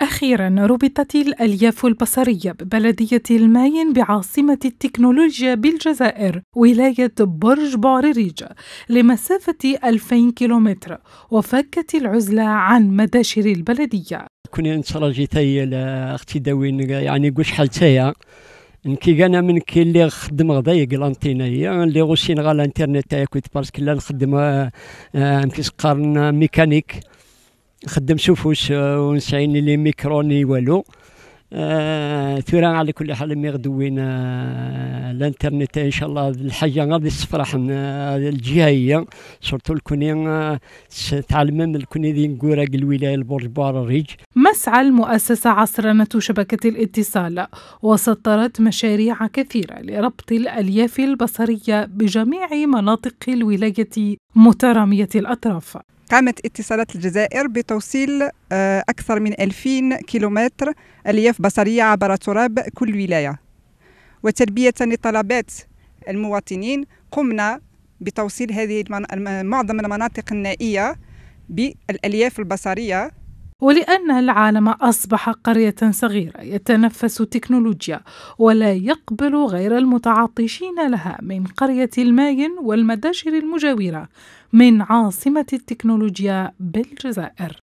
أخيرا ربطت الألياف البصرية ببلدية الماين بعاصمة التكنولوجيا بالجزائر ولاية برج بوعريريج لمسافة 2000 كيلومتر وفكت العزلة عن مداشر البلدية كنا نتراجي تايا لأختي داوين يعني قوش حال تايا كي كان من كي اللي خدم غدايا هي اللي غوشين غا الانترنيت تاعي كنت باسكو لا نخدم امكيس آه، آه، قارن ميكانيك خدم سوفوس ونسعين لي ميكروني والو آه ثورا على كل حال مي غدوينا آه، الانترنت ان شاء الله الحاجه غادي تفرح آه الجهه سورتو الكوني آه، تعلم من الكوني ذي نقورا الولايه البرج الريج مسعى المؤسسه عصرنه شبكه الاتصال وسطرت مشاريع كثيره لربط الالياف البصريه بجميع مناطق الولايه متراميه الاطراف قامت اتصالات الجزائر بتوصيل آه، أكثر من 2000 كيلومتر ألياف بصرية عبر تراب كل ولاية وتلبية لطلبات المواطنين قمنا بتوصيل هذه معظم المناطق النائية بالألياف البصرية ولأن العالم أصبح قرية صغيرة يتنفس تكنولوجيا ولا يقبل غير المتعطشين لها من قرية الماين والمداشر المجاورة من عاصمة التكنولوجيا بالجزائر